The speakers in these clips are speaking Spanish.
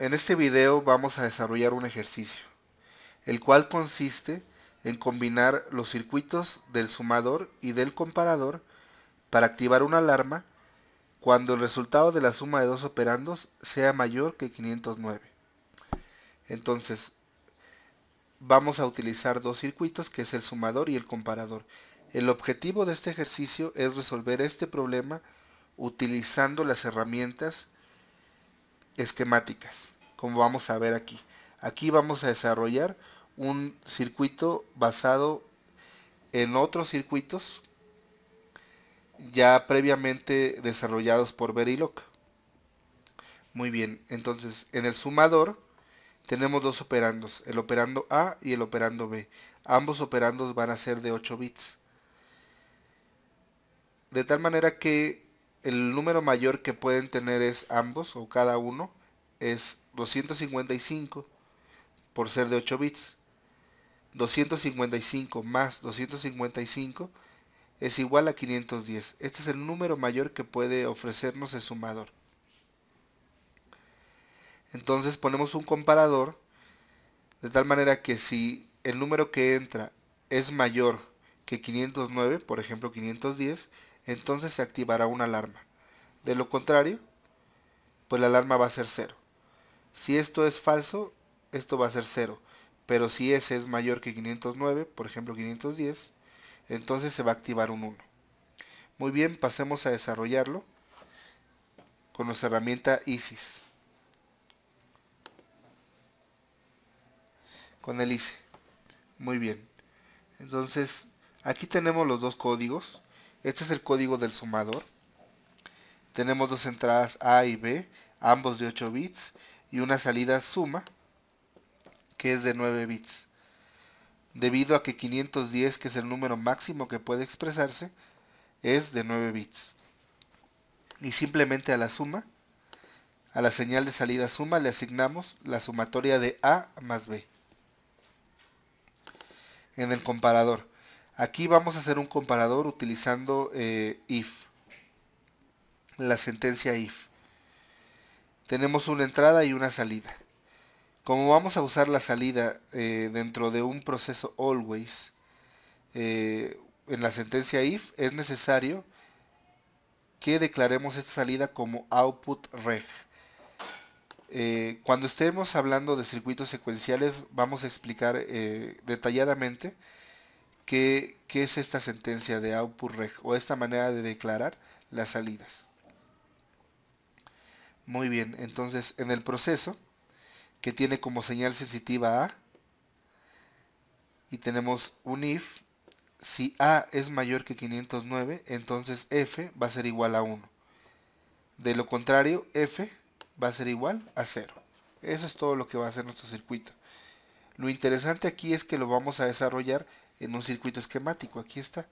En este video vamos a desarrollar un ejercicio, el cual consiste en combinar los circuitos del sumador y del comparador para activar una alarma cuando el resultado de la suma de dos operandos sea mayor que 509. Entonces, vamos a utilizar dos circuitos que es el sumador y el comparador. El objetivo de este ejercicio es resolver este problema utilizando las herramientas esquemáticas, como vamos a ver aquí. Aquí vamos a desarrollar un circuito basado en otros circuitos ya previamente desarrollados por Verilog. Muy bien, entonces en el sumador tenemos dos operandos, el operando A y el operando B. Ambos operandos van a ser de 8 bits. De tal manera que el número mayor que pueden tener es ambos o cada uno es 255 por ser de 8 bits. 255 más 255 es igual a 510. Este es el número mayor que puede ofrecernos el sumador. Entonces ponemos un comparador de tal manera que si el número que entra es mayor que 509, por ejemplo 510, entonces se activará una alarma. De lo contrario, pues la alarma va a ser cero. Si esto es falso, esto va a ser cero. Pero si ese es mayor que 509, por ejemplo 510, entonces se va a activar un 1. Muy bien, pasemos a desarrollarlo con nuestra herramienta ISIS. Con el ICE. Muy bien. Entonces, aquí tenemos los dos códigos. Este es el código del sumador. Tenemos dos entradas A y B, ambos de 8 bits, y una salida suma, que es de 9 bits. Debido a que 510, que es el número máximo que puede expresarse, es de 9 bits. Y simplemente a la suma, a la señal de salida suma, le asignamos la sumatoria de A más B. En el comparador Aquí vamos a hacer un comparador utilizando eh, if, la sentencia if. Tenemos una entrada y una salida. Como vamos a usar la salida eh, dentro de un proceso always, eh, en la sentencia if es necesario que declaremos esta salida como output reg. cuando estemos hablando de circuitos secuenciales vamos a explicar detalladamente ¿Qué, es esta sentencia de OutputREG o esta manera de declarar las salidas? Muy bien, entonces en el proceso, que tiene como señal sensitiva A, y tenemos un if, si A es mayor que 509, entonces F va a ser igual a 1. De lo contrario, F va a ser igual a 0. Eso es todo lo que va a hacer nuestro circuito. Lo interesante aquí es que lo vamos a desarrollar en un circuito esquemático. Aquí está.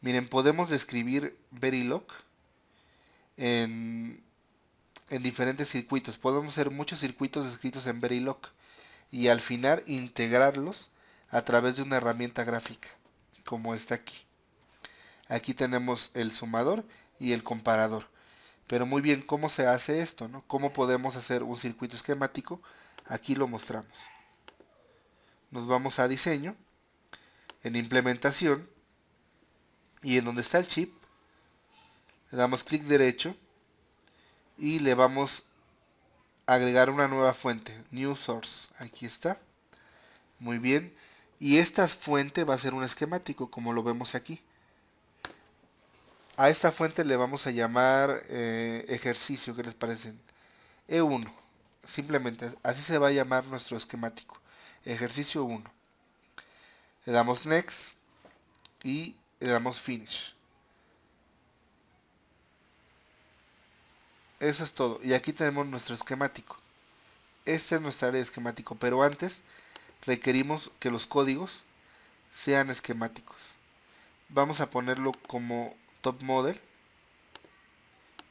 Miren, podemos describir Verilog en, en diferentes circuitos. Podemos hacer muchos circuitos escritos en Verilog y al final integrarlos a través de una herramienta gráfica, como está aquí. Aquí tenemos el sumador y el comparador. Pero muy bien, ¿cómo se hace esto? No? ¿Cómo podemos hacer un circuito esquemático? Aquí lo mostramos. Nos vamos a diseño en implementación y en donde está el chip le damos clic derecho y le vamos a agregar una nueva fuente, new source, aquí está, muy bien, y esta fuente va a ser un esquemático como lo vemos aquí. A esta fuente le vamos a llamar eh, ejercicio, que les parecen? E1, simplemente así se va a llamar nuestro esquemático, ejercicio 1 le damos next y le damos finish eso es todo y aquí tenemos nuestro esquemático este es nuestro área de esquemático pero antes requerimos que los códigos sean esquemáticos vamos a ponerlo como top model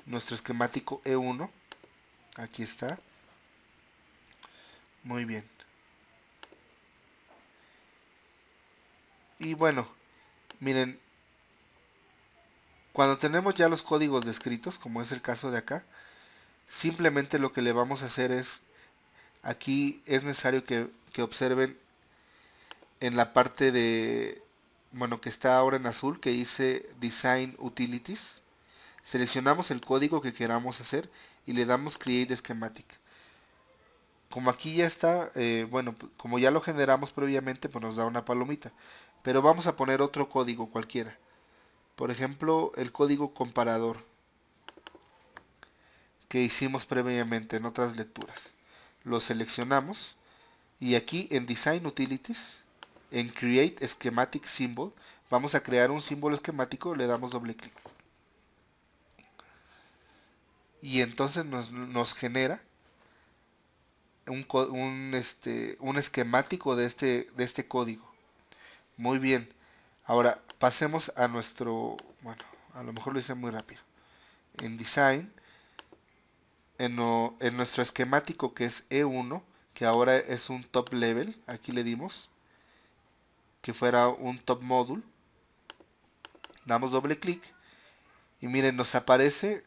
nuestro esquemático E1 aquí está muy bien Y bueno, miren, cuando tenemos ya los códigos descritos, como es el caso de acá, simplemente lo que le vamos a hacer es, aquí es necesario que, observen en la parte de, bueno, que está ahora en azul, que dice Design Utilities, seleccionamos el código que queramos hacer y le damos Create Schematic. Como aquí ya está, eh, bueno, como ya lo generamos previamente, pues nos da una palomita. Pero vamos a poner otro código cualquiera. Por ejemplo, el código comparador que hicimos previamente en otras lecturas. Lo seleccionamos y aquí en Design Utilities, en Create Schematic Symbol, vamos a crear un símbolo esquemático, le damos doble clic. Y entonces nos, genera un, este, un esquemático de este, de este código. Muy bien. Ahora, pasemos a nuestro... Bueno, a lo mejor lo hice muy rápido. En Design, en, nuestro esquemático que es E1, que ahora es un top level, aquí le dimos, que fuera un top module. Damos doble clic y miren, nos aparece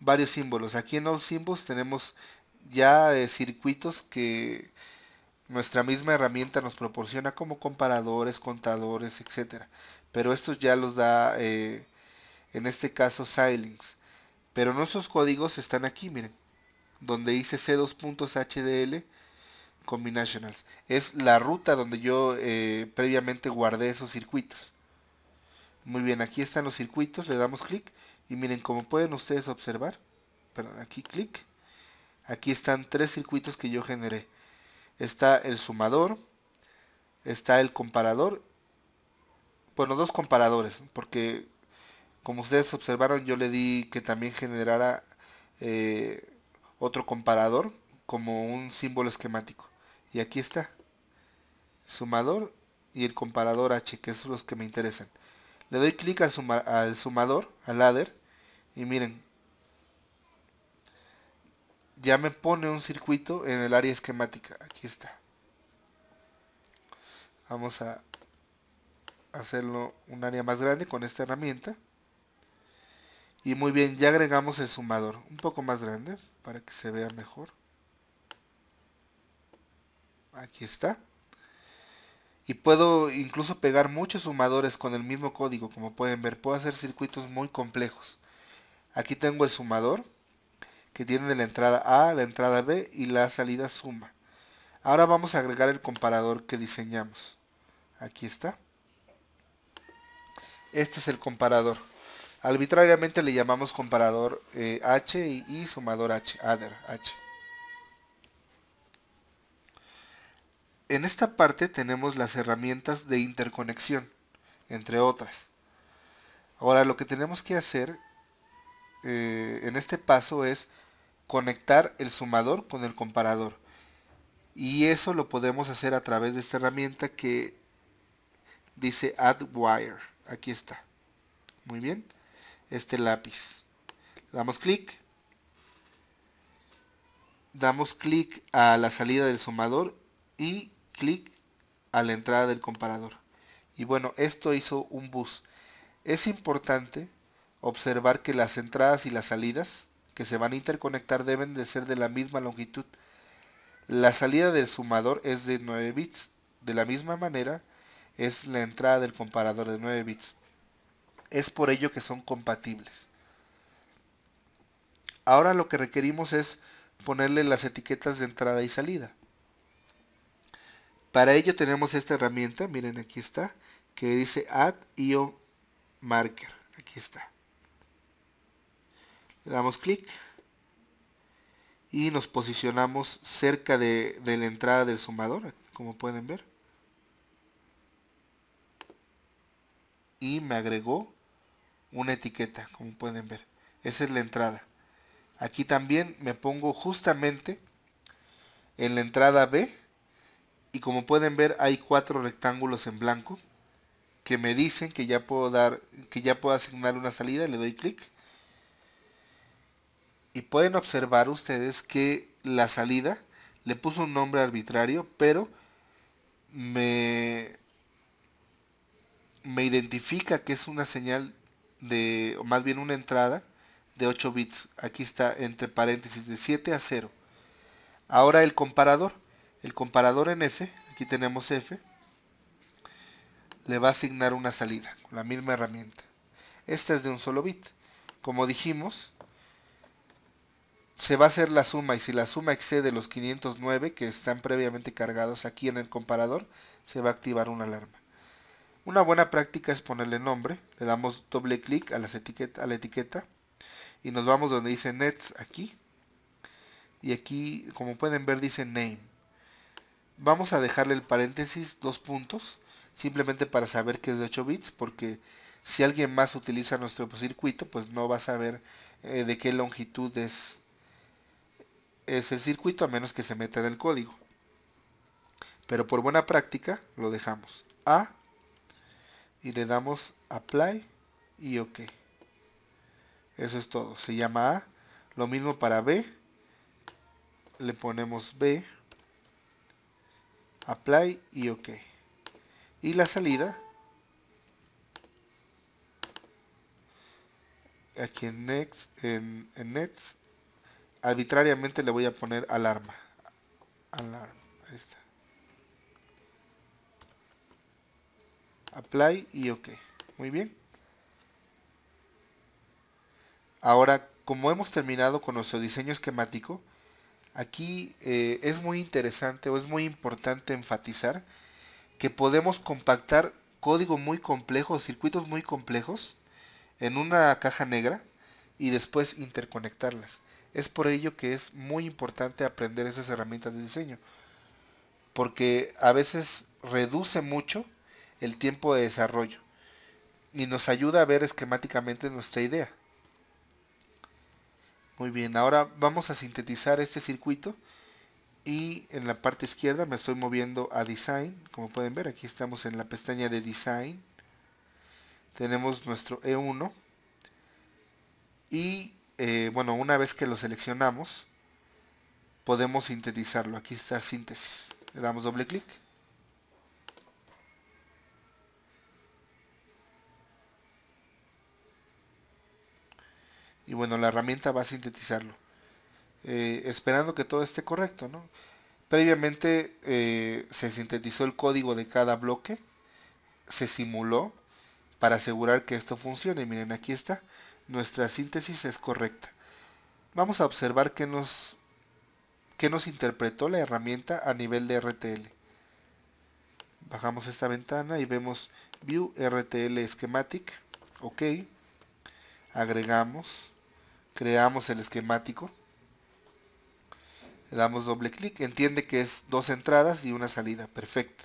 varios símbolos. Aquí en los símbolos tenemos ya eh, circuitos que nuestra misma herramienta nos proporciona como comparadores, contadores, etc. Pero estos ya los da, eh, en este caso, Silings. Pero nuestros códigos están aquí, miren. Donde dice c2.hdl combinationals. Es la ruta donde yo eh, previamente guardé esos circuitos. Muy bien, aquí están los circuitos, le damos clic y miren como pueden ustedes observar, perdón, aquí clic, aquí están tres circuitos que yo generé está el sumador, está el comparador, bueno, dos comparadores, porque como ustedes observaron yo le di que también generara eh, otro comparador como un símbolo esquemático. Y aquí está, sumador y el comparador H, que son los que me interesan. Le doy clic al, al sumador, al ladder, y miren, ya me pone un circuito en el área esquemática. Aquí está. Vamos a hacerlo un área más grande con esta herramienta. Y muy bien, ya agregamos el sumador. Un poco más grande para que se vea mejor. Aquí está. Y puedo incluso pegar muchos sumadores con el mismo código, como pueden ver. Puedo hacer circuitos muy complejos. Aquí tengo el sumador que tiene la entrada A la entrada B y la salida suma. Ahora vamos a agregar el comparador que diseñamos. Aquí está. Este es el comparador. Arbitrariamente le llamamos comparador eh, H y, sumador H, adder H. En esta parte tenemos las herramientas de interconexión, entre otras. Ahora lo que tenemos que hacer eh, en este paso es conectar el sumador con el comparador. Y eso lo podemos hacer a través de esta herramienta que dice Add Wire. Aquí está. Muy bien. Este lápiz. Damos clic. Damos clic a la salida del sumador y clic a la entrada del comparador. Y bueno, esto hizo un bus. Es importante observar que las entradas y las salidas que se van a interconectar deben de ser de la misma longitud. La salida del sumador es de 9 bits. De la misma manera es la entrada del comparador de 9 bits. Es por ello que son compatibles. Ahora lo que requerimos es ponerle las etiquetas de entrada y salida. Para ello tenemos esta herramienta, miren aquí está, que dice Add IO Marker. Aquí está. Le damos clic y nos posicionamos cerca de, de, la entrada del sumador, como pueden ver. Y me agregó una etiqueta, como pueden ver. Esa es la entrada. Aquí también me pongo justamente en la entrada B. Y como pueden ver hay cuatro rectángulos en blanco que me dicen que ya puedo dar, que ya puedo asignar una salida. Le doy clic y pueden observar ustedes que la salida le puso un nombre arbitrario, pero me, me identifica que es una señal de, o más bien una entrada de 8 bits. Aquí está entre paréntesis de 7 a 0. Ahora el comparador. El comparador en F, aquí tenemos F, le va a asignar una salida con la misma herramienta. Esta es de un solo bit. Como dijimos, se va a hacer la suma y si la suma excede los 509 que están previamente cargados aquí en el comparador, se va a activar una alarma. Una buena práctica es ponerle nombre, le damos doble clic a, a la etiqueta y nos vamos donde dice Nets aquí y aquí como pueden ver dice Name. Vamos a dejarle el paréntesis dos puntos simplemente para saber que es de 8 bits porque si alguien más utiliza nuestro circuito pues no va a saber eh, de qué longitud es es el circuito a menos que se meta en el código. Pero por buena práctica lo dejamos A y le damos Apply y OK. Eso es todo. Se llama A. Lo mismo para B. Le ponemos B. Apply y OK. Y la salida. Aquí en Next, en, Next arbitrariamente le voy a poner alarma. Alarma, Apply y OK. Muy bien. Ahora, como hemos terminado con nuestro diseño esquemático, aquí eh, es muy interesante o es muy importante enfatizar que podemos compactar código muy complejo, circuitos muy complejos en una caja negra y después interconectarlas. Es por ello que es muy importante aprender esas herramientas de diseño, porque a veces reduce mucho el tiempo de desarrollo y nos ayuda a ver esquemáticamente nuestra idea. Muy bien, ahora vamos a sintetizar este circuito y en la parte izquierda me estoy moviendo a Design. Como pueden ver, aquí estamos en la pestaña de Design. Tenemos nuestro E1 y eh, bueno, una vez que lo seleccionamos, podemos sintetizarlo. Aquí está síntesis. Le damos doble clic. Y bueno, la herramienta va a sintetizarlo. Eh, esperando que todo esté correcto, ¿no? Previamente eh, se sintetizó el código de cada bloque, se simuló para asegurar que esto funcione. Miren, aquí está nuestra síntesis es correcta. Vamos a observar qué nos, qué nos interpretó la herramienta a nivel de RTL. Bajamos esta ventana y vemos View RTL Schematic. OK. Agregamos. Creamos el esquemático. Le damos doble clic. Entiende que es dos entradas y una salida. Perfecto.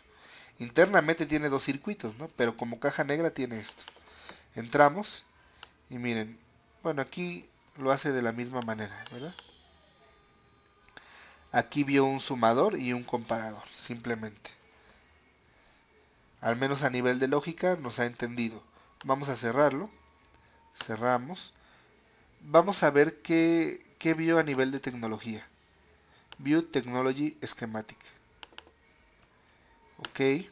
Internamente tiene dos circuitos, ¿no? Pero como caja negra tiene esto. Entramos y miren, bueno, aquí lo hace de la misma manera, ¿verdad? Aquí vio un sumador y un comparador, simplemente. Al menos a nivel de lógica nos ha entendido. Vamos a cerrarlo. Cerramos. Vamos a ver qué, qué vio a nivel de tecnología. View Technology Schematic. Ok.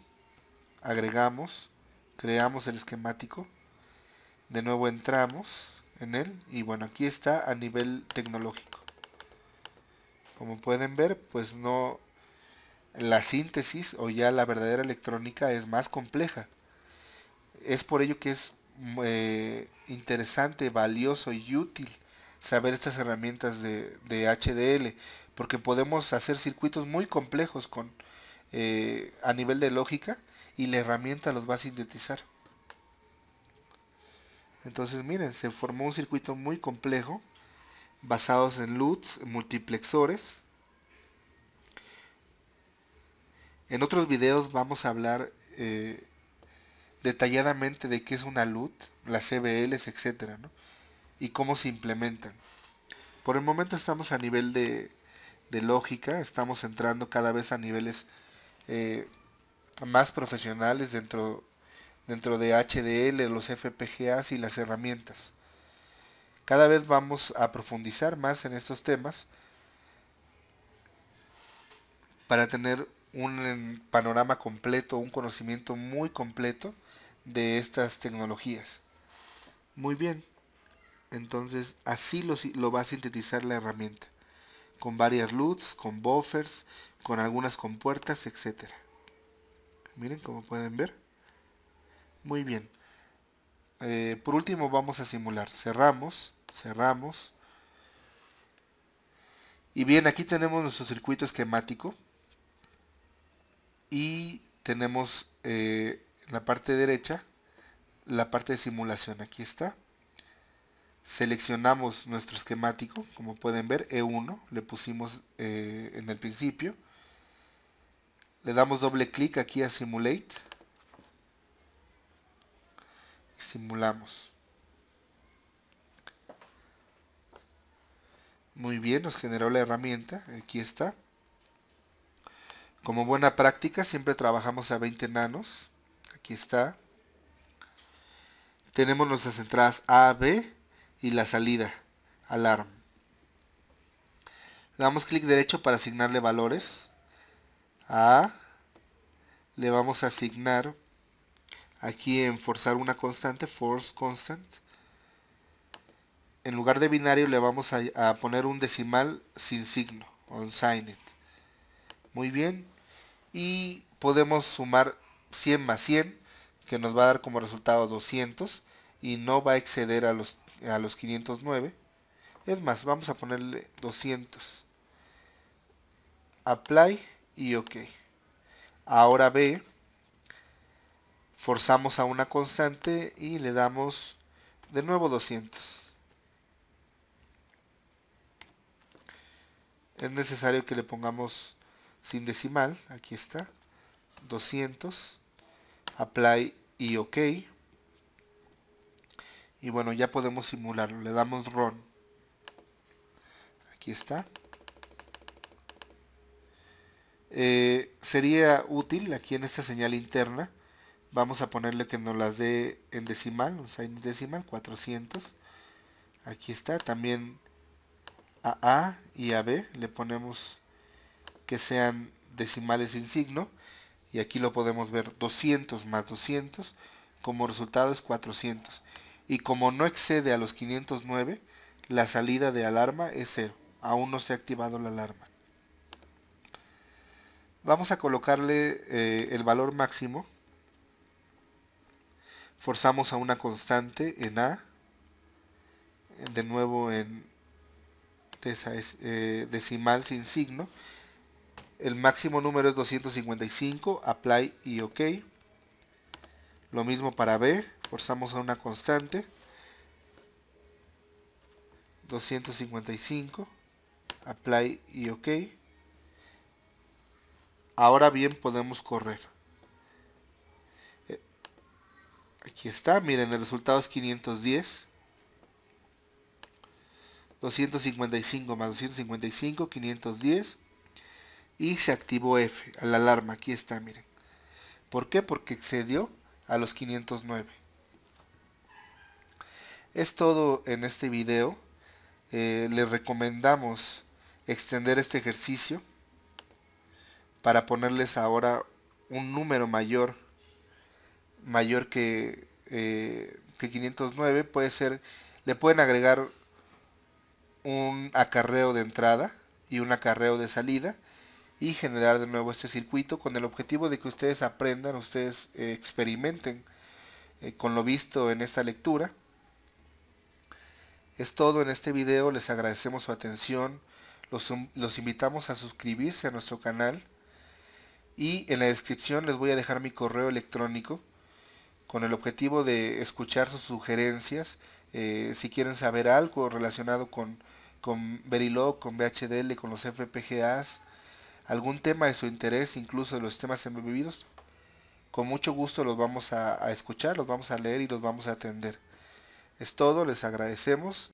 Agregamos. Creamos el esquemático de nuevo entramos en él y bueno aquí está a nivel tecnológico como pueden ver pues no la síntesis o ya la verdadera electrónica es más compleja es por ello que es eh, interesante valioso y útil saber estas herramientas de, HDL porque podemos hacer circuitos muy complejos con eh, a nivel de lógica y la herramienta los va a sintetizar entonces, miren, se formó un circuito muy complejo, basados en LUTs, multiplexores. En otros videos vamos a hablar eh, detalladamente de qué es una LUT, las CBLs, etc. Y cómo se implementan. Por el momento estamos a nivel de, lógica, estamos entrando cada vez a niveles eh, más profesionales dentro dentro de HDL, los FPGAs y las herramientas. Cada vez vamos a profundizar más en estos temas para tener un panorama completo, un conocimiento muy completo de estas tecnologías. Muy bien, entonces así lo, lo va a sintetizar la herramienta, con varias LUTs, con buffers, con algunas compuertas, etc. Miren como pueden ver. Muy bien. Eh, por último vamos a simular. Cerramos, cerramos. Y bien, aquí tenemos nuestro circuito esquemático. Y tenemos en eh, la parte derecha la parte de simulación. Aquí está. Seleccionamos nuestro esquemático, como pueden ver, E1, le pusimos eh, en el principio. Le damos doble clic aquí a Simulate simulamos. Muy bien, nos generó la herramienta, aquí está. Como buena práctica, siempre trabajamos a 20 nanos. Aquí está. Tenemos nuestras entradas A, B y la salida, alarm. Le damos clic derecho para asignarle valores. A. Le vamos a asignar aquí en forzar una constante, force constant. En lugar de binario le vamos a, poner un decimal sin signo, unsigned. Muy bien. Y podemos sumar 100 más 100, que nos va a dar como resultado 200. Y no va a exceder a los, a los 509. Es más, vamos a ponerle 200. Apply y OK. Ahora ve forzamos a una constante y le damos de nuevo 200. Es necesario que le pongamos sin decimal, aquí está, 200, apply y ok. Y bueno, ya podemos simularlo, le damos run. Aquí está. Eh, sería útil aquí en esta señal interna Vamos a ponerle que nos las dé en decimal, sea, en decimal, 400. Aquí está, también a A y a B le ponemos que sean decimales sin signo. Y aquí lo podemos ver, 200 más 200, como resultado es 400. Y como no excede a los 509, la salida de alarma es 0. Aún no se ha activado la alarma. Vamos a colocarle eh, el valor máximo forzamos a una constante en A, de nuevo en eh, decimal sin signo, el máximo número es 255, apply y ok. Lo mismo para B, forzamos a una constante, 255, apply y ok. Ahora bien podemos correr. Aquí está, miren, el resultado es 510. 255 más 255, 510. Y se activó F, la alarma, aquí está, miren. ¿Por qué? Porque excedió a los 509. Es todo en este video. Eh, les recomendamos extender este ejercicio para ponerles ahora un número mayor mayor que, eh, que 509 puede ser, le pueden agregar un acarreo de entrada y un acarreo de salida y generar de nuevo este circuito con el objetivo de que ustedes aprendan, ustedes eh, experimenten eh, con lo visto en esta lectura. Es todo en este video, les agradecemos su atención, los invitamos a suscribirse a nuestro canal y en la descripción les voy a dejar mi correo electrónico con el objetivo de escuchar sus sugerencias. Eh, si quieren saber algo relacionado con, con Verilog, con VHDL, con los FPGAs, algún tema de su interés, incluso de los temas envividos, con mucho gusto los vamos a escuchar, los vamos a leer y los vamos a atender. Es todo, les agradecemos.